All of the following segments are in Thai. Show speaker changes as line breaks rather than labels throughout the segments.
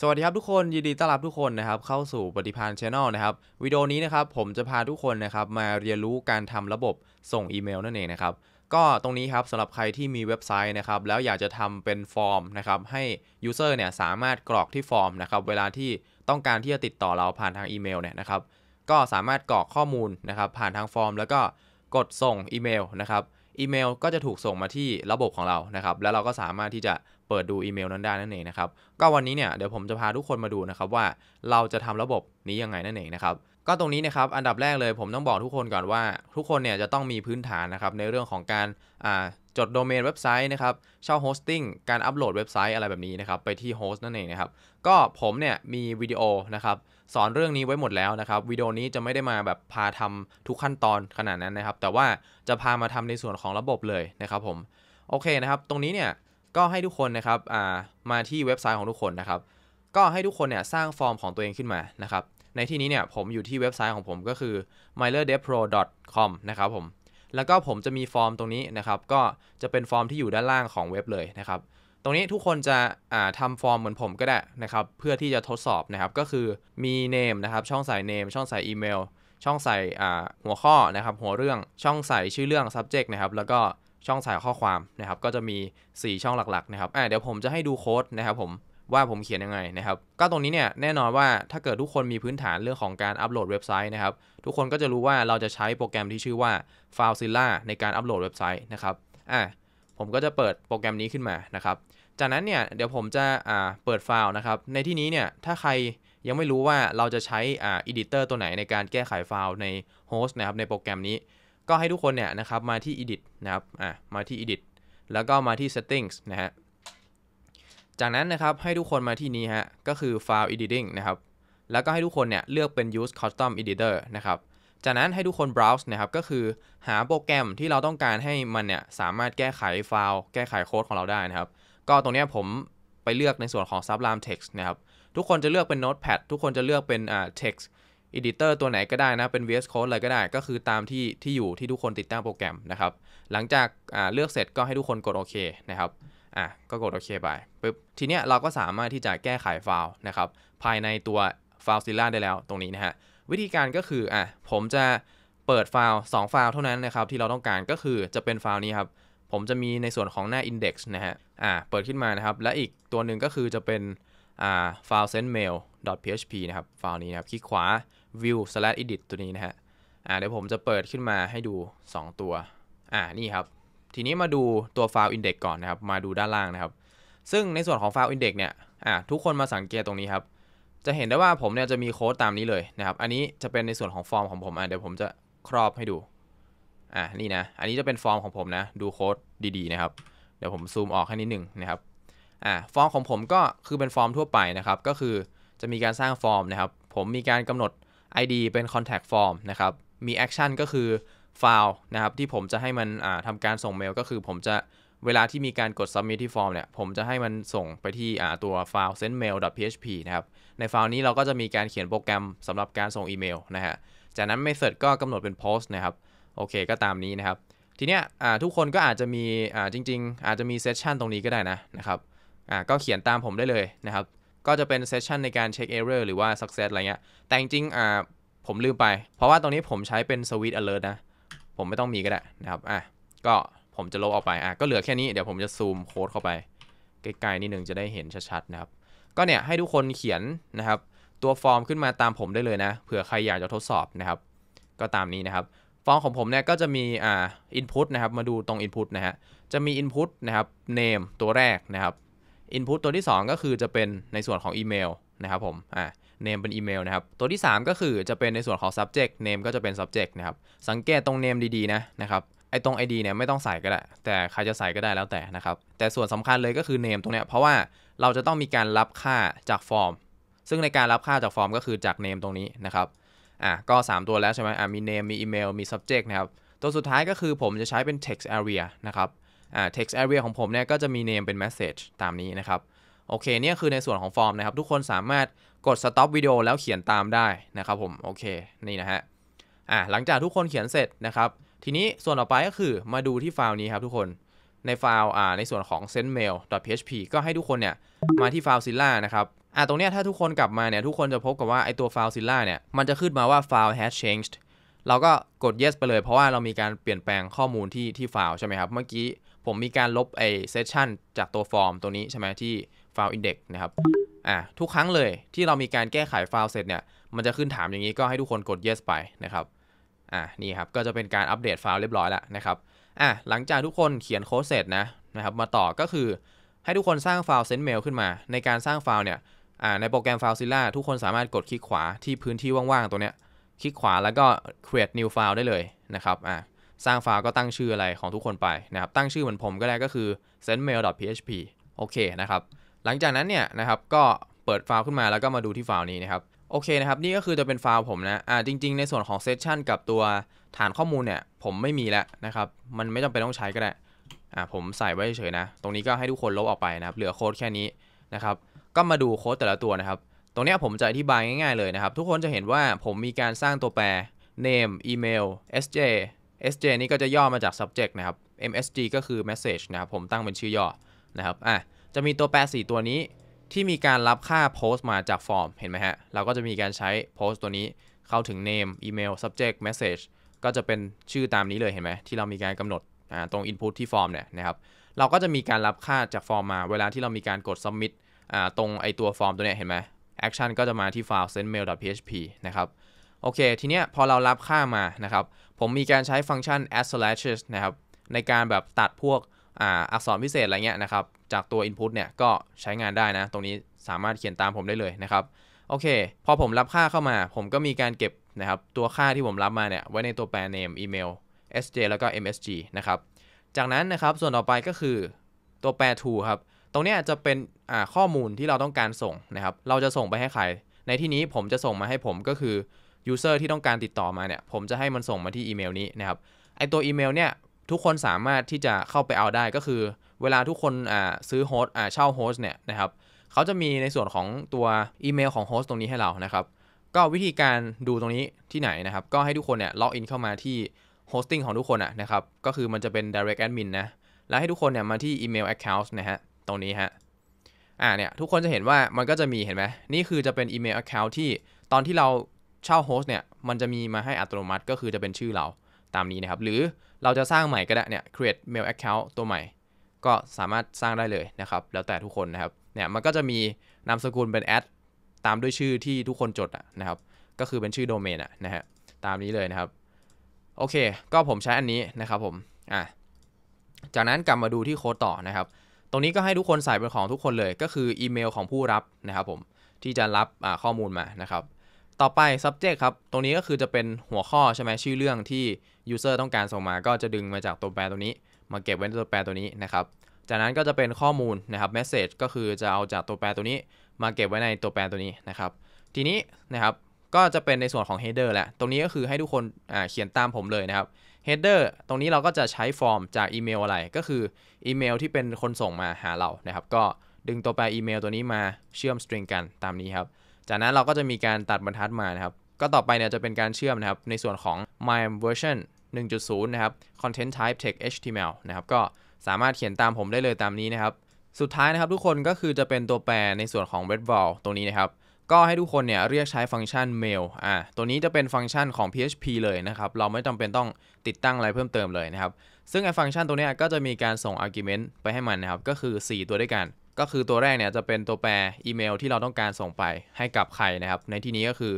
สวัสดีครับทุกคนยินดีต้อนรับทุกคนนะครับ เข้าสู่ปฏิพานชาแนลนะครับวิดีโอนี้นะครับ ผมจะพาทุกคนนะครับ มาเรียนรู้การทำระบบส่งอีเมลนั่นเองนะครับ ก็ตรงนี้ครับสำหรับใครที่มีเว็บไซต์นะครับ แล้วอยากจะทำเป็นฟอร์มนะครับ ให้ยูเซอร์เนี่ยสามารถกรอกที่ฟอร์มนะครับ เวลาที่ต้องการที่จะติดต่อเราผ่านทางอีเมลเนี่ยนะครับ ก็สามารถกรอกข้อมูลนะครับ ผ่านทางฟอร์ม แล้วก็กดส่งอีเมล นะครับอีเมลก็จะถูกส่งมาที่ระบบของเรานะครับแล้วเราก็สามารถที่จะเปิดดูอีเมลนั้นได้นั่นเองนะครับก็วันนี้เนี่ยเดี๋ยวผมจะพาทุกคนมาดูนะครับว่าเราจะทำระบบนี้ยังไงนั่นเองนะครับก็ตรงนี้นะครับอันดับแรกเลยผมต้องบอกทุกคนก่อนว่าทุกคนเนี่ยจะต้องมีพื้นฐานนะครับในเรื่องของการจดโดเมนเว็บไซต์นะครับเช่าโฮสติ้งการอัปโหลดเว็บไซต์อะไรแบบนี้นะครับไปที่โฮสต์นั่นเองนะครับก็ผมเนี่ยมีวิดีโอนะครับสอนเรื่องนี้ไว้หมดแล้วนะครับวิดีโอนี้จะไม่ได้มาแบบพาทำทุกขั้นตอนขนาดนั้นนะครับ แต่ว่าจะพามาทำในส่วนของระบบเลยนะครับผมโอเคนะครับ ตรงนี้เนี่ยก็ให้ทุกคนนะครับมาที่เว็บไซต์ของทุกคนนะครับ ก็ให้ทุกคนเนี่ยสร้างฟอร์มของตัวเองขึ้นมานะครับ ในที่นี้เนี่ยผมอยู่ที่เว็บไซต์ของผมก็คือ m i l e r d e v p r o c o m นะครับผม แล้วก็ผมจะมีฟอร์มตรงนี้นะครับ ก็จะเป็นฟอร์มที่อยู่ด้านล่างของเว็บเลยนะครับตรงนี้ทุกคนจะทำฟอร์มเหมือนผมก็ได้นะครับ เพื่อที่จะทดสอบนะครับก็คือมีเนมนะครับช่องใส่เนมช่องใส่อีเมล ช่องใส่หัวข้อนะครับ หัวเรื่องช่องใส่ชื่อเรื่อง subject นะครับ แล้วก็ช่องใส่ข้อความนะครับ ก็จะมี 4 ช่องหลักๆนะครับเดี๋ยวผมจะให้ดูโค้ดนะครับผมว่าผมเขียนยังไงนะครับ ก็ตรงนี้เนี่ยแน่นอนว่าถ้าเกิดทุกคนมีพื้นฐานเรื่องของการอัปโหลดเว็บไซต์นะครับ ทุกคนก็จะรู้ว่าเราจะใช้โปรแกรมที่ชื่อว่า FileZilla ในการอัปโหลดเว็บไซต์นะครับอ่ะผมก็จะเปิดโปรแกรมนี้ขึ้นมานะครับจากนั้นเนี่ยเดี๋ยวผมจะอ่าเปิดไฟล์นะครับ ในที่นี้เนี่ยถ้าใครยังไม่รู้ว่าเราจะใช้อ่าิเตอร์ตัวไหนในการแก้ไขไฟล์ในโฮสต์นะครับในโปรแกรมนี้ ก็ให้ทุกคนเนี่ยนะครับมาที่ edit นะครับอ่ามาที่ edit แล้วก็มาที่ settings นะฮะจากนั้นนะครับให้ทุกคนมาที่นี้ฮะก็คือไฟล์ editing นะครับแล้วก็ให้ทุกคนเนี่ยเลือกเป็น use custom editor นะครับจากนั้นให้ทุกคน browse นะครับก็คือหาโปรแกรมที่เราต้องการให้มันเนี่ยสามารถแก้ไขไฟล์ แก้ไขโค้ดของเราได้นะครับก็ตรงนี้ผมไปเลือกในส่วนของ Sublime Text นะครับ ทุกคนจะเลือกเป็น Notepad ทุกคนจะเลือกเป็นอ่า text editor ตัวไหนก็ได้นะ เป็น VS Code อะไรก็ได้ ก็คือตามที่ที่อยู่ที่ทุกคนติดตั้งโปรแกรมนะครับ หลังจากอ่าเลือกเสร็จก็ให้ทุกคนกดโอเคนะครับ อ่ะ ก็กดโอเคไป ปึ๊บ ทีเนี้ยเราก็สามารถที่จะแก้ไขไฟล์นะครับ ภายในตัว FileZilla ได้แล้วตรงนี้นะฮะ วิธีการก็คือ อ่ะ ผมจะเปิดไฟล์ 2 ไฟล์เท่านั้นนะครับ ที่เราต้องการก็คือจะเป็นไฟล์นี้ครับผมจะมีในส่วนของหน้า Index นะฮะ อ่า เปิดขึ้นมานะครับ และอีกตัวหนึ่งก็คือจะเป็น อ่า file sendmail php นะครับไฟล์นี้นะครับ คลิกขวา view slash edit ตัวนี้นะฮะ อ่า เดี๋ยวผมจะเปิดขึ้นมาให้ดู 2 ตัว อ่า นี่ครับ ทีนี้มาดูตัวไฟล์ index ก่อนนะครับ มาดูด้านล่างนะครับ ซึ่งในส่วนของไฟล์ index เนี่ย อ่า ทุกคนมาสังเกตตรงนี้ครับ จะเห็นได้ว่าผมเนี่ยจะมีโค้ดตามนี้เลยนะครับ อันนี้จะเป็นในส่วนของฟอร์มของผมอ่าเดี๋ยวผมจะครอบให้ดูอ่ะนี่นะอันนี้จะเป็นฟอร์มของผมนะ ดูโค้ดดีๆนะครับ เดี๋ยวผมซูมออกให้นิดหนึ่งนะครับอ่ะฟอร์มของผมก็คือเป็นฟอร์มทั่วไปนะครับ ก็คือจะมีการสร้างฟอร์มนะครับ ผมมีการกำหนด ID เป็น contact form นะครับ มี action ก็คือ file นะครับ ที่ผมจะให้มันทำการส่งเมล ก็คือ ผมจะเวลาที่มีการกด submit ที่ฟอร์มเนี่ยผมจะให้มันส่งไปที่ตัว file sendmail.php นะครับในไฟล์นี้เราก็จะมีการเขียนโปรแกรมสำหรับการส่งอีเมลนะฮะจากนั้น method ก็กำหนดเป็น post นะครับโอเคก็ตามนี้นะครับ ทีเนี้ยทุกคนก็อาจจะมีจริงๆ อาจจะมีเซสชันตรงนี้ก็ได้นะนะครับก็เขียนตามผมได้เลยนะครับ ก็จะเป็นเซสชันในการเช็คเอเรอร์หรือว่าสักเซสอะไรเงี้ย แต่จริงๆผมลืมไป เพราะว่าตรงนี้ผมใช้เป็นสวิตอเ alert นะ ผมไม่ต้องมีก็ได้นะครับอ่ะก็ผมจะลบออกไปอ่ะก็เหลือแค่นี้เดี๋ยวผมจะซูมโค้ดเข้าไปใกล้ๆนิดนึงจะได้เห็นชัดๆนะครับ ก็เนี่ยให้ทุกคนเขียนนะครับตัวฟอร์มขึ้นมาตามผมได้เลยนะเผื่อใครอยากจะทดสอบนะครับ ก็ตามนี้นะครับฟองของผมเนี่ยก็จะมีอ่าอินพุตนะครับมาดูตรงอินพุตนะฮะจะมีอินพุตนะครับเนมตัวแรกนะครับอินพุตตัวที่ 2 ก็คือจะเป็นในส่วนของอีเมลนะครับผมอ่าเนมเป็นอีเมลนะครับตัวที่3ก็คือจะเป็นในส่วนของ subject name ก็จะเป็น subject นะครับสังเกตตรงเนมดีๆนะนะครับไอตรง ID เนี่ยไม่ต้องใส่ก็ได้แต่ใครจะใส่ก็ได้แล้วแต่นะครับ แต่ส่วนสำคัญเลยก็คือเนมตรงเนี้ยเพราะว่าเราจะต้องมีการรับค่าจากฟอร์ม ซึ่งในการรับค่าจากฟอร์มก็คือจากเนมตรงนี้นะครับอ่ะก็ 3 ตัวแล้วใช่ไหมอ่ะมี name มี email มี subject นะครับ ตัวสุดท้ายก็คือผมจะใช้เป็น text area นะครับอ่า text area ของผมเนี่ยก็จะมี name เป็น message ตามนี้นะครับโอเคเนี่ยคือในส่วนของฟอร์มนะครับทุกคนสามารถกด stop video แล้วเขียนตามได้นะครับผม โอเค นี่นะฮะอ่ะหลังจากทุกคนเขียนเสร็จนะครับ ทีนี้ส่วนต่อไปก็คือมาดูที่ไฟล์นี้ครับทุกคนในไฟล์อ่าในส่วนของ sendmail.php ก็ให้ทุกคนเนี่ยมาที่ไฟล์ Zilla นะครับ อ่าตรงเนี้ยถ้าทุกคนกลับมาเนี่ยทุกคนจะพบกับว่า ไอตัวไฟล์ Zilla เนี่ย มันจะขึ้นมาว่าไฟล์ has changed เราก็กด yes ไปเลย เพราะว่าเรามีการเปลี่ยนแปลงข้อมูลที่ที่ไฟล์ใช่ไหมครับ เมื่อกี้ผมมีการลบไอเซสชันจากตัวฟอร์มตัวนี้ใช่ไหมที่ไฟล์ index นะครับ อ่าทุกครั้งเลยที่เรามีการแก้ไขไฟล์เสร็จเนี่ย มันจะขึ้นถามอย่างนี้ก็ให้ทุกคนกด yes ไปนะครับ อ่านี่ครับก็จะเป็นการอัปเดตไฟล์เรียบร้อยแล้วนะครับอ่ะหลังจากทุกคนเขียนโค้ดเสร็จนะนะครับมาต่อก็คือ ให้ทุกคนสร้างไฟล์ send mail ขึ้นมา ในการสร้างไฟล์เนี่ยในโปรแกรมฟา l ซิลล่าทุกคนสามารถกดคลิกขวาที่พื้นที่ว่างๆตัวเนี้ย คลิกขวาแล้วก็ create new file ได้เลยนะครับอ่าสร้างไฟล์ก็ตั้งชื่ออะไรของทุกคนไปนะครับตั้งชื่อเหมือนผมก็ได้ก็คือ sendmail.php โอเคนะครับหลังจากนั้นเนี่ยนะครับก็เปิดไฟล์ขึ้นมาแล้วก็มาดูที่ไฟล์นี้นะครับโอเคนะครับนี่ก็คือจะเป็นไฟล์ผมนะอ่าจริงๆ ในส่วนของเซสชันกับตัวฐานข้อมูลเนี่ย ผมไม่มีแล้วนะครับ มันไม่จำเป็นต้องใช้ก็ได้ อ่าผมใส่ไว้เฉยๆนะ ตรงนี้ก็ให้ทุกคนลบออกไปนะครับ เหลือโค้ดแค่นี้นะครับ ก็มาดูโค้ดแต่ละตัวนะครับ ตรงนี้ผมจะอธิบายง่ายๆเลยนะครับ ทุกคนจะเห็นว่าผมมีการสร้างตัวแปร name email sj sj นี่ก็จะย่อมาจาก subject นะครับ msg ก็คือ message นะครับ ผมตั้งเป็นชื่อย่อนะครับ อ่ะจะมีตัวแปร 4 ตัวนี้ที่มีการรับค่า post มาจากฟอร์มเห็นไหมฮะ เราก็จะมีการใช้ post ตัวนี้เข้าถึง name email subject message ก็จะเป็นชื่อตามนี้เลยเห็นไหมที่เรามีการกำหนดตรง input ที่ฟอร์มเนี่ยนะครับเราก็จะมีการรับค่าจากฟอร์มมาเวลาที่เรามีการกด submit ตรงไอตัวฟอร์มตัวเนี้ยเห็นไหม action ก็จะมาที่ file sendmail.php นะครับโอเคทีเนี้ยพอเรารับค่ามานะครับผมมีการใช้ฟังก์ชัน add slashes นะครับในการแบบตัดพวกอักษรพิเศษอะไรเงี้ยนะครับจากตัว input เนี่ยก็ใช้งานได้นะ ตรงนี้สามารถเขียนตามผมได้เลยนะครับโอเค พอผมรับค่าเข้ามาผมก็มีการเก็บนะครับตัวค่าที่ผมรับมาเนี่ยไว้ในตัวแปร name email sj แล้วก็ msg นะครับจากนั้นนะครับส่วนต่อไปก็คือตัวแปร to ครับตรงนี้จะเป็นข้อมูลที่เราต้องการส่งนะครับ เราจะส่งไปให้ใคร ในที่นี้ผมจะส่งมาให้ผมก็คือ user ที่ต้องการติดต่อมาเนี่ยผมจะให้มันส่งมาที่อีเมลนี้นะครับไอตัวอีเมลเนี่ยทุกคนสามารถที่จะเข้าไปเอาได้ก็คือเวลาทุกคนซื้อโฮสต์เช่าโฮสต์เนี่ยนะครับเขาจะมีในส่วนของตัวอีเมลของโฮสต์ตรงนี้ให้เรานะครับก็วิธีการดูตรงนี้ที่ไหนนะครับก็ให้ทุกคนเนี่ยล็อกอินเข้ามาที่โฮสติ้งของทุกคนอ่ะนะครับก็คือมันจะเป็น direct admin นะแล้วให้ทุกคนเนี่ยมาที่ email account นะฮะตรงนี้ฮะอ่าเนี่ยทุกคนจะเห็นว่ามันก็จะมีเห็นไหมนี่คือจะเป็น email account ที่ตอนที่เราเช่าโฮสต์เนี่ยมันจะมีมาให้อัตโนมัติก็คือจะเป็นชื่อเราตามนี้นะครับหรือเราจะสร้างใหม่ก็ได้เนี่ย create mail account ตัวใหม่ ก็สามารถสร้างได้เลยนะครับแล้วแต่ทุกคนนะครับเนี่ยมันก็จะมีนามสกุลเป็น ad ตามด้วยชื่อที่ทุกคนจดอะนะครับ ก็คือเป็นชื่อโดเมนอะนะฮะ ตามนี้เลยนะครับ โอเค ก็ผมใช้อันนี้นะครับผมอ่ะจากนั้นกลับมาดูที่โค้ดต่อนะครับ ตรงนี้ก็ให้ทุกคนใส่เป็นของทุกคนเลย ก็คืออีเมลของผู้รับนะครับผม ที่จะรับข้อมูลมานะครับ ต่อไป subject ครับ ตรงนี้ก็คือจะเป็นหัวข้อใช่ไหมชื่อเรื่องที่ user ต้องการส่งมา ก็จะดึงมาจากตัวแปรตัวนี้ มาเก็บไว้ในตัวแปรตัวนี้นะครับ จากนั้นก็จะเป็นข้อมูลนะครับ message ก็คือจะเอาจากตัวแปรตัวนี้มาเก็บไว้ในตัวแปรตัวนี้นะครับ ทีนี้นะครับก็จะเป็นในส่วนของ header แหละ ตรงนี้ก็คือให้ทุกคนเขียนตามผมเลยนะครับ header ตรงนี้เราก็จะใช้ฟอร์มจากอีเมลอะไร ก็คืออีเมล ที่เป็นคนส่งมาหาเรานะครับ ก็ดึงตัวแปรอีเมลตัวนี้มาเชื่อมสตริงกันตามนี้ครับ จากนั้นเราก็จะมีการตัดบรรทัดมานะครับ ก็ต่อไปเนี่ยจะเป็นการเชื่อมนะครับในส่วนของ my version 1.0 นะครับ content type text html นะครับก็สามารถเขียนตามผมได้เลยตามนี้นะครับสุดท้ายนะครับทุกคนก็คือจะเป็นตัวแปรในส่วนของ red val ตัวนี้นะครับ ก็ให้ทุกคนเนี่ยเรียกใช้ฟังก์ชัน mail อ่าตัวนี้จะเป็นฟังก์ชันของ PHP เลยนะครับ เราไม่จำเป็นต้องติดตั้งอะไรเพิ่มเติมเลยนะครับ ซึ่งไอ้ฟังก์ชันตัวนี้ก็จะมีการส่ง argument ไปให้มันนะครับ ก็คือ 4 ตัวด้วยกัน ก็คือตัวแรกเนี่ยจะเป็นตัวแปรอีเมล ที่เราต้องการส่งไปให้กับใครนะครับในที่นี้ก็คือ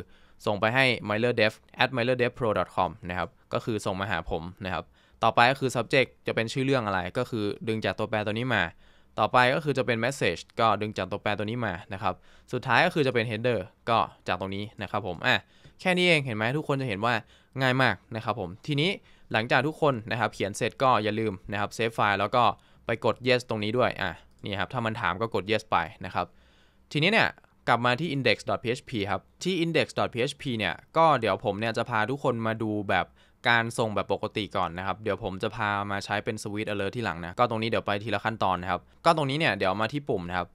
ส่งไปให้ mailerdev at mailerdev.pro.com นะครับก็คือส่งมาหาผมนะครับ ต่อไปก็คือ subject จะเป็นชื่อเรื่องอะไร ก็คือดึงจากตัวแปรตัวนี้มาต่อไปก็คือจะเป็น message ก็ดึงจากตัวแปรตัวนี้มานะครับสุดท้ายก็คือจะเป็น header ก็จากตรงนี้นะครับผมอ่ะแค่นี้เองเห็นไหมทุกคนจะเห็นว่าง่ายมากนะครับผม ทีนี้หลังจากทุกคนนะครับเขียนเสร็จก็อย่าลืมนะครับเซฟไฟล์แล้วก็ไปกด yes ตรงนี้ด้วยอ่ะนี่ครับถ้ามันถามก็กด yes ไปนะครับ ทีนี้เนี่ยกลับมาที่ index.php ครับ ที่ index.php เนี่ยก็เดี๋ยวผมเนี่ยจะพาทุกคนมาดูแบบการส่งแบบปกติก่อนนะครับเดี๋ยวผมจะพามาใช้เป็นสวิตเอ Alert ที่หลังนะ ก็ตรงนี้เดี๋ยวไปทีละขั้นตอนนะครับ ก็ตรงนี้เนี่ยเดี๋ยวมาที่ปุ่มนะครับ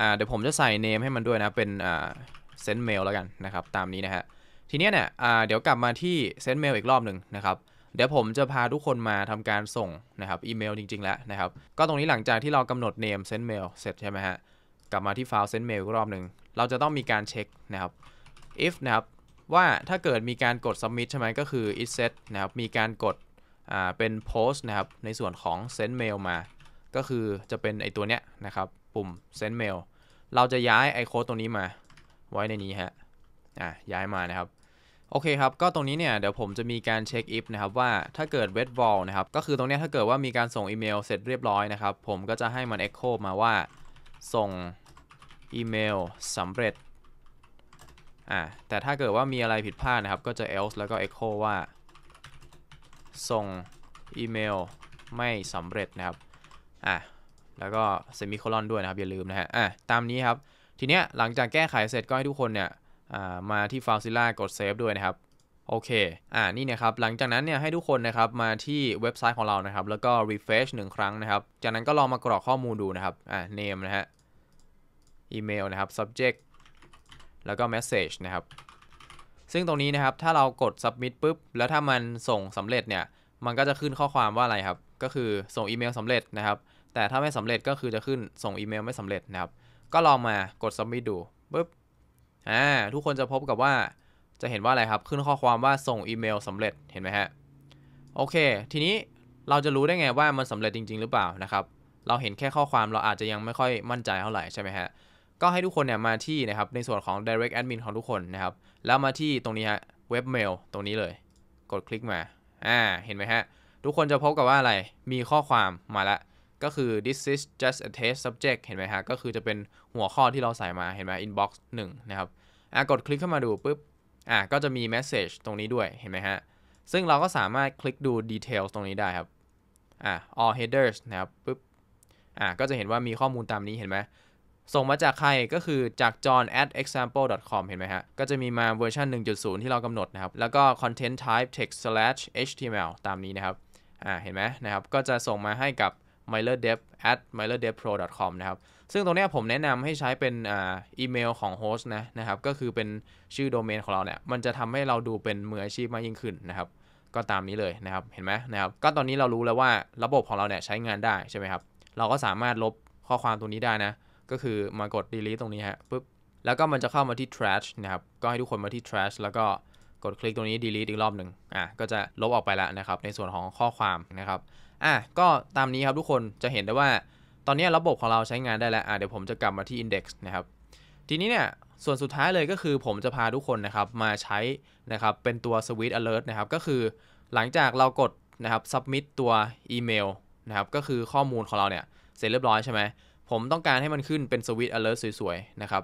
อ่าเดี๋ยวผมจะใส่เนมให้มันด้วยนะเป็นอ่าเซนเมลแล้วกันนะครับ ตามนี้นะฮะทีนี้เนี่ยอ่าเดี๋ยวกลับมาที่เซนเมลอีกรอบหนึ่งนะครับเดี๋ยวผมจะพาทุกคนมาทำการส่งนะครับอีเมลจริง ๆ แล้วนะครับ ก็ตรงนี้หลังจากที่เรากำหนดเนมเซนเมลเสร็จใช่ไหมฮะกลับมาที่ไฟล์เซนเมลอีกรอบหนึ่งเราจะต้องมีการเช็คนะครับ if นะครับว่า ถ้าเกิดมีการกด submit ใช่ไหมก็คือ it set นะครับ มีการกดเป็น post นะครับ ในส่วนของ send mail มา ก็คือจะเป็นไอตัวเนี้ยนะครับปุ่ม send mail เราจะย้ายไอโค้ดตรงนี้มาไว้ในนี้ฮะอ่ะย้ายมานะครับโอเคครับ ก็ตรงนี้เนี่ยเดี๋ยวผมจะมีการเช็คอิฟนะครับ ว่าถ้าเกิดเวทบอลนะครับก็คือตรงนี้ถ้าเกิดว่ามีการส่งอีเมลเสร็จเรียบร้อยนะครับผมก็จะให้มัน Echo มาว่า ส่งอีเมลสำเร็จ่าแต่ถ้าเกิดว่ามีอะไรผิดพลาดนะครับ ก็จะ else แล้วก็ echo ว่า ส่งอีเมลไม่สำเร็จนะครับอ่ะแล้วก็ semicolon ด้วยนะครับ อย่าลืมนะฮะอ่ะตามนี้ครับทีเนี้ย หลังจากแก้ไขเสร็จก็ให้ทุกคนเนี่ยมาที่ f i l e z i l l a กดเซฟด้วย นะครับโอเคอ่านี่นะครับหลังจากนั้นเนี่ยให้ทุกคนนะครับมาที่เว็บไซต์ของเรานะครับ แล้วก็ refresh 1ครั้งนะครับจากนั้นก็ลองมากรอกข้อมูลดูนะครับอ่า name นะฮะ email นะครับ subject แล้วก็ message นะครับ ซึ่งตรงนี้นะครับ ถ้าเรากด submit ปุ๊บ แล้วถ้ามันส่งสำเร็จเนี่ย มันก็จะขึ้นข้อความว่าอะไรครับ ก็คือส่งอีเมลสำเร็จนะครับ แต่ถ้าไม่สำเร็จก็คือจะขึ้นส่งอีเมลไม่สำเร็จนะครับ ก็ลองมากด submit ดูปุ๊บ อ่า ทุกคนจะพบกับว่า จะเห็นว่าอะไรครับ ขึ้นข้อความว่าส่งอีเมลสำเร็จ เห็นไหมฮะ โอเค ทีนี้เราจะรู้ได้ไงว่ามันสำเร็จจริง ๆ หรือเปล่านะครับ เราเห็นแค่ข้อความเราอาจจะยังไม่ค่อยมั่นใจเท่าไหร่ใช่ไหมฮะก็ให้ทุกคนเนี่ยมาที่นะครับในส่วนของ direct admin ของทุกคนนะครับแล้วมาที่ตรงนี้ฮะ webmail ตรงนี้เลย กดคลิกมาอ่าเห็นไหมฮะ ทุกคนจะพบกับว่าอะไรมีข้อความมาละก็คือ this is just a test subject เห็นไหมฮะ ก็คือจะเป็นหัวข้อที่เราใส่มาเห็นไหม inbox 1นะครับอ่ากดคลิกเข้ามาดูปุ๊บอ่าก็จะมี message ตรงนี้ด้วยเห็นไหมฮะ ซึ่งเราก็สามารถคลิกดู details ตรงนี้ได้ครับอ่า all headers นะครับปุ๊บอ่าก็จะเห็นว่ามีข้อมูลตามนี้เห็นไหมส่งมาจากใครก็คือจาก john at example com เห็นไหมฮะ ก็จะมีมาเวอร์ชัน1.0 ที่เรากำหนดนะครับ แล้วก็ content type text slash html ตามนี้นะครับ อ่า เห็นไหมนะครับ ก็จะส่งมาให้กับ milerdev at m i l e r d e v p r o com นะครับ ซึ่งตรงนี้ผมแนะนำให้ใช้เป็นอีเมลของโฮสต์นะนะครับ ก็คือเป็นชื่อโดเมนของเราเนี่ยมันจะทำให้เราดูเป็นมืออาชีพมากยิ่งขึ้นนะครับ ก็ตามนี้เลยนะครับ เห็นไหมนะครับ ก็ตอนนี้เรารู้แล้วว่าระบบของเราเนี่ยใช้งานได้ใช่ไหมครับ เราก็สามารถลบข้อความตรงนี้ได้นะก็คือมากด delete ตรงนี้ฮะปุ๊บแล้วก็มันจะเข้ามาที่ trash นะครับก็ให้ทุกคนมาที่ trash แล้วก็กดคลิกตรงนี้ delete อีกรอบหนึ่งอ่ะก็จะลบออกไปแล้วนะครับในส่วนของข้อความนะครับอ่ะก็ตามนี้ครับทุกคนจะเห็นได้ว่าตอนนี้ระบบของเราใช้งานได้แล้วอ่ะเดี๋ยวผมจะกลับมาที่ index นะครับทีนี้เนี่ยส่วนสุดท้ายเลยก็คือผมจะพาทุกคนนะครับมาใช้นะครับเป็นตัว switch alert นะครับก็คือหลังจากเรากดนะครับ submit ตัวอีเมลนะครับก็คือข้อมูลของเราเนี่ยเสร็จเรียบร้อยใช่ไหมผมต้องการให้มันขึ้นเป็นสวิตช์ alert สวยๆ นะครับ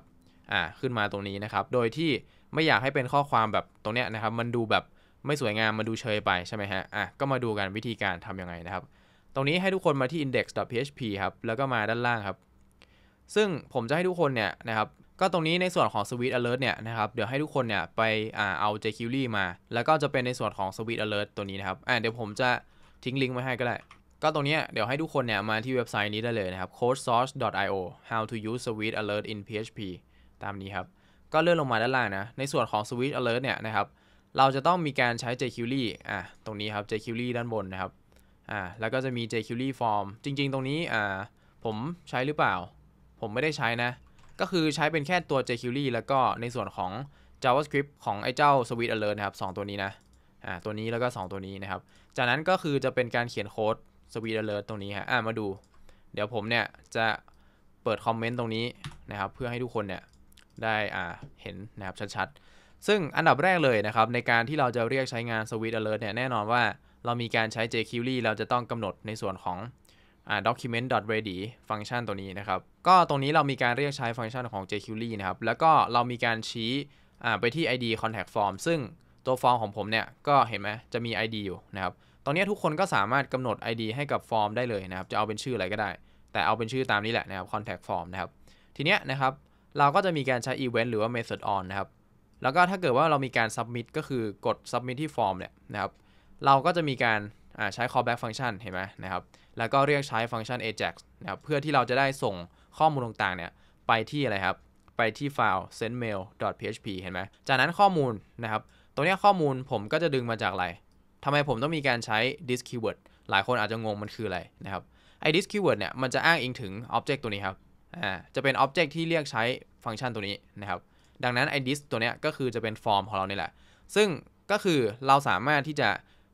อ่า ขึ้นมาตรงนี้นะครับ โดยที่ไม่อยากให้เป็นข้อความแบบตรงเนี้ยนะครับ มันดูแบบไม่สวยงาม มันดูเชยไปใช่ไหมฮะ อ่ะก็มาดูกันวิธีการทำยังไงนะครับ ตรงนี้ให้ทุกคนมาที่ index.php ครับ แล้วก็มาด้านล่างครับ ซึ่งผมจะให้ทุกคนเนี่ยนะครับ ก็ตรงนี้ในส่วนของ Sweet Alert เนี่ยนะครับ เดี๋ยวให้ทุกคนเนี่ยไป อ่า เอา jQuery มา แล้วก็จะเป็นในส่วนของ Sweet Alert ตัวนี้นะครับ อ่าเดี๋ยวผมจะทิ้งลิงก์ไว้ให้ก็ได้ก็ตรงนี้เดี๋ยวให้ทุกคนเนี่ยมาที่เว็บไซต์นี้ได้เลยนะครับ codesource.io how to use switch alert in PHP ตามนี้ครับ ก็เลื่อนลงมาด้านล่างนะ ในส่วนของ switch alert เนี่ยนะครับ เราจะต้องมีการใช้ jQuery อ่ะตรงนี้ครับ jQuery ด้านบนนะครับ อ่า แล้วก็จะมี jQuery form จริงๆตรงนี้ อ่า ผมใช้หรือเปล่า ผมไม่ได้ใช้นะ ก็คือใช้เป็นแค่ตัว jQuery แล้วก็ในส่วนของ JavaScript ของไอ้เจ้า switch alert นะครับ2ตัวนี้นะ อ่า ตัวนี้แล้วก็ 2 ตัวนี้นะครับ จากนั้นก็คือจะเป็นการเขียนโค้ดสวีดเลอร์ตรงนี้ฮะอ่ามาดู เดี๋ยวผมเนี่ย จะเปิดคอมเมนต์ตรงนี้นะครับ เพื่อให้ทุกคนเนี่ยได้อ่าเห็นนะครับ ชัดๆ ซึ่งอันดับแรกเลยนะครับ ในการที่เราจะเรียกใช้งานสวีดเล l ร์ t เนี่ยแน่นอนว่า เรามีการใช้ jQuery เราจะต้องกำหนดในส่วนของ document.ready ฟังก์ชันตัวนี้นะครับ ก็ตรงนี้เรามีการเรียกใช้ฟังก์ชันของ jQuery นะครับแล้วก็เรามีการชี้ไปที่ ID contact form ซึ่งตัวฟอร์มของผมเนี่ยก็เห็นไหมจะมี ID อยู่นะครับ ตอนนี้ทุกคนก็สามารถกำหนด ID ให้กับฟอร์มได้เลยนะครับ จะเอาเป็นชื่ออะไรก็ได้ แต่เอาเป็นชื่อตามนี้แหละนะครับ contact form นะครับ ทีเนี้ยนะครับเราก็จะมีการใช้ event หรือว่า method on นะครับ แล้วก็ถ้าเกิดว่าเรามีการ submit ก็คือกด submit ที่ฟอร์มเนี่ยนะครับ เราก็จะมีการใช้ callback function เห็นไหมนะครับแล้วก็เรียกใช้ฟังก์ชัน ajax นะครับเพื่อที่เราจะได้ส่งข้อมูลต่างๆเนี่ยไปที่อะไรครับ ไปที่ file sendmail.php เห็นไหมจากนั้นข้อมูลนะครับตัวนี้ข้อมูลผมก็จะดึงมาจากอะไร ทำไมผมต้องมีการใช้ this keyword หลายคนอาจจะงงมันคืออะไรนะครับไอ้ this keyword เนี่ยมันจะอ้างอิงถึง object ตัวนี้ครับ อ่า จะเป็น object ที่เรียกใช้ฟังก์ชันตัวนี้นะครับ ดังนั้นไอ้ this ตัวเนี้ยก็คือจะเป็น form ของเรานี่แหละ ซึ่งก็คือเราสามารถที่จะ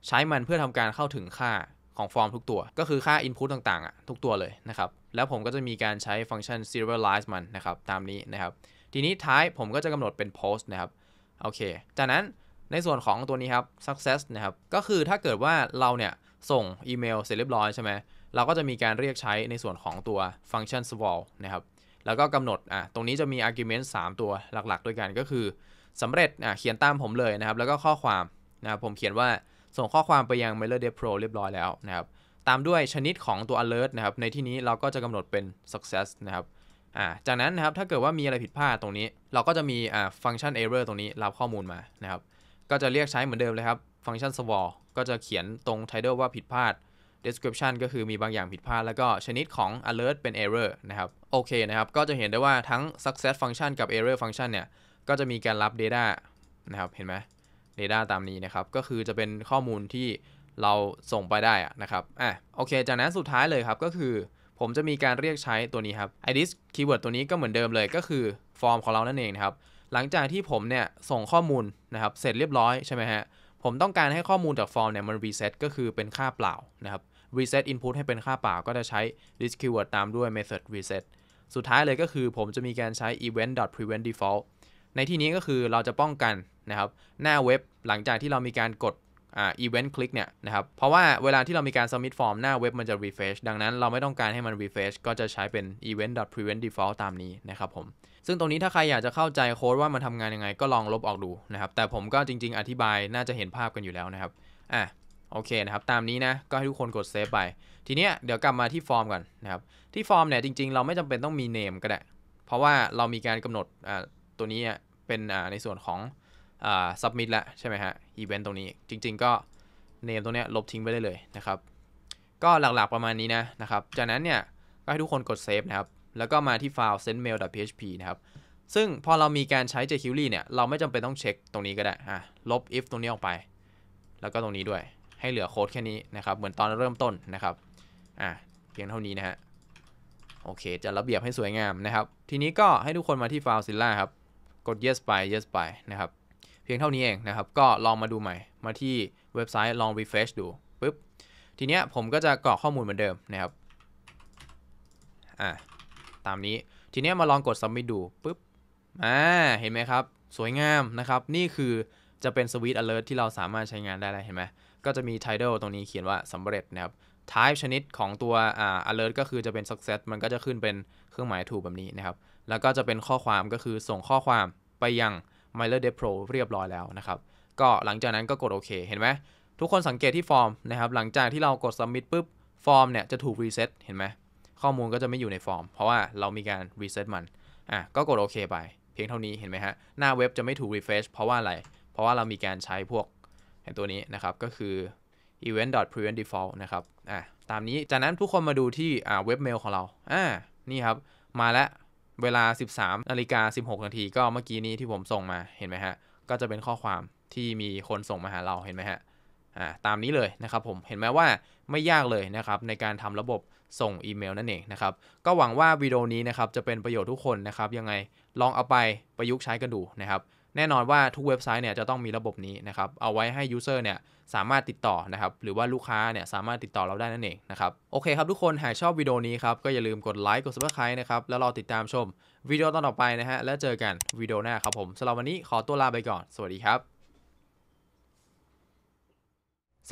ใช้มันเพื่อทำการเข้าถึงค่าของฟอร์มทุกตัว ก็คือค่า input ต่างๆอ่ะทุกตัวเลยนะครับ แล้วผมก็จะมีการใช้ฟังก์ชัน serialize มันนะครับตามนี้นะครับ ทีนี้ท้ายผมก็จะกำหนดเป็น post นะครับ โอเค จากนั้นในส่วนของตัวนี้ครับ success นะครับ ก็คือถ้าเกิดว่าเราเนี่ย ส่งอีเมลเสร็จเรียบร้อยใช่ไหม เราก็จะมีการเรียกใช้ในส่วนของตัว function s w a l นะครับ แล้วก็กำหนด อ่ะตรงนี้จะมี argument 3 ตัวหลักๆ ด้วยกัน ก็คือสำเร็จ อ่ะเขียนตามผมเลยนะครับ แล้วก็ข้อความนะครับผมเขียนว่าส่งข้อความไปยัง mailer d e pro เรียบร้อยแล้วนะครับ ตามด้วยชนิดของตัว alert นะครับ ในที่นี้เราก็จะกำหนดเป็น success นะครับ อ่า จากนั้นนะครับ ถ้าเกิดว่ามีอะไรผิดพลาดตรงนี้ เราก็จะมี อ่าก์ชัน error ตรงนี้รับข้อมูลมานะครับก็จะเรียกใช้เหมือนเดิมเลยครับฟังก์ชัน s ว a ลก็จะเขียนตรง title ว่าผิดพลาด description ก็คือมีบางอย่างผิดพลาด แล้วก็ชนิดของ alert เป็น error นะครับโอเคนะครับ ก็จะเห็นได้ว่าทั้ง success function กับ error function เนี่ยก็จะมีการรับ data นะครับเห็นไหม data ตามนี้นะครับ ก็คือจะเป็นข้อมูลที่เราส่งไปได้นะครับอ่ะโอเคจากนั้นสุดท้ายเลยครับก็คือ ผมจะมีการเรียกใช้ตัวนี้ครับ idis keyword ตัวนี้ก็เหมือนเดิมเลยก็คือ form ของเรานั่นเองนะครับหลังจากที่ผมเนี่ยส่งข้อมูลนะครับเสร็จเรียบร้อยใช่ไหมฮะผมต้องการให้ข้อมูลจากฟอร์มเนี่ยมันรีเซ็ตก็คือเป็นค่าเปล่านะครับรีเซ็ตอินพุตให้เป็นค่าเปล่า ก็จะใช้ list keyword ตามด้วย method reset สุดท้ายเลยก็คือผมจะมีการใช้ event prevent default ในที่นี้ก็คือเราจะป้องกันนะครับ หน้าเว็บหลังจากที่เรามีการกดอ่า event click เนี่ยนะครับเพราะว่าเวลาที่เรามีการ submit form หน้าเว็บมันจะ refresh ดังนั้นเราไม่ต้องการให้มัน refresh ก็จะใช้เป็น event prevent default ตามนี้นะครับผมซึ่งตรงนี้ถ้าใครอยากจะเข้าใจโค้ดว่ามันทำงานยังไงก็ลองลบออกดูนะครับ แต่ผมก็จริง ๆอธิบายน่าจะเห็นภาพกันอยู่แล้วนะครับอ่ะโอเคนะครับ ตามนี้นะก็ให้ทุกคนกดเซฟไป ทีเนี้ยเดี๋ยวกลับมาที่ฟอร์มก่อนนะครับ ที่ฟอร์มเนี่ยจริง ๆเราไม่จำเป็นต้องมีเนมก็ได้เพราะว่าเรามีการกำหนดอ่าตัวนี้เป็นอ่าในส่วนของอ่า submit แล้วใช่ไหมฮะอีเวนต์ตรงนี้ จริง ๆ ก็เนมตรงเนี้ยลบทิ้งไปได้เลยนะครับก็หลัก ๆประมาณนี้นะนะครับ จากนั้นเนี่ยก็ให้ทุกคนกดเซฟนะครับแล้วก็มาที่ไฟล์ sendmail.php นะครับ ซึ่งพอเรามีการใช้ jQuery เนี่ย เราไม่จำเป็นต้องเช็คตรงนี้ก็ได้อ่ะลบ if ตรงนี้ออกไป แล้วก็ตรงนี้ด้วย ให้เหลือโค้ดแค่นี้นะครับ เหมือนตอนเริ่มต้นนะครับอ่ะเพียงเท่านี้นะฮะ โอเค จะระเบียบให้สวยงามนะครับ ทีนี้ก็ให้ทุกคนมาที่ file Silla ครับ กด yes ไป yes ไปนะครับ เพียงเท่านี้เองนะครับ ก็ลองมาดูใหม่ มาที่เว็บไซต์ลอง refresh ดู ปึ๊บ ทีเนี้ยผมก็จะกรอกข้อมูลเหมือนเดิมนะครับ อ่ะตามนี้ ทีนี้มาลองกด submit ดูปุ๊บอ่าเห็นไหมครับ สวยงามนะครับ นี่คือจะเป็นสวิต alert ที่เราสามารถใช้งานได้เลย เห็นไหม ก็จะมี title ตรงนี้เขียนว่าสำเร็จนะครับ type ชนิดของตัวอ่า alert ก็คือจะเป็น success มันก็จะขึ้นเป็นเครื่องหมายถูกแบบนี้นะครับ แล้วก็จะเป็นข้อความก็คือส่งข้อความไปยัง m i l e r d e Pro เรียบร้อยแล้วนะครับ ก็หลังจากนั้นก็กดโอเค เห็นไหมทุกคนสังเกตที่ฟอร์มนะครับหลังจากที่เรากด submit ปุ๊บฟอร์มเนี่ยจะถูกรีเซ็ตเห็นไหมข้อมูลก็จะไม่อยู่ในฟอร์ม เพราะว่าเรามีการรีเซ็ตมัน อ่ะ ก็กดโอเคไป เพียงเท่านี้ เห็นไหมฮะ หน้าเว็บจะไม่ถูกรีเฟชเพราะว่าอะไร เพราะว่าเรามีการใช้พวกเห็นตัวนี้นะครับ ก็คือ event prevent default นะครับ อ่ะ ตามนี้ จากนั้นทุกคนมาดูที่อ่าเว็บเมลของเรา อ่า นี่ครับ มาแล้ว เวลา 13นาฬิกา 16นาที ก็เมื่อกี้นี้ที่ผมส่งมา เห็นไหมฮะ ก็จะเป็นข้อความที่มีคนส่งมาหาเรา เห็นไหมฮะ อ่าตามนี้เลยนะครับผม เห็นไหมว่าไม่ยากเลยนะครับในการทำระบบส่งอีเมลนั่นเองนะครับ ก็หวังว่าวิดีโอนี้นะครับจะเป็นประโยชน์ทุกคนนะครับยังไงลองเอาไปประยุกต์ใช้กันดูนะครับแน่นอนว่าทุกเว็บไซต์เนี่ยจะต้องมีระบบนี้นะครับเอาไว้ให้ยูเซอร์เนี่ยสามารถติดต่อนะครับหรือว่าลูกค้าเนี่ยสามารถติดต่อเราได้นั่นเองนะครับโอเค ครับทุกคนหากชอบวิดีโอนี้ครับก็อย่าลืมกดไลค์กดซับสไคร b e นะครับแล้วรอติดตามชมวิดีโอตอนต่อไปนะฮะแล้วเจอกันวิดีโอหน้าครับผมสำหรับวันนี้ขอตัวลาไปก่อน สวัสดีครับ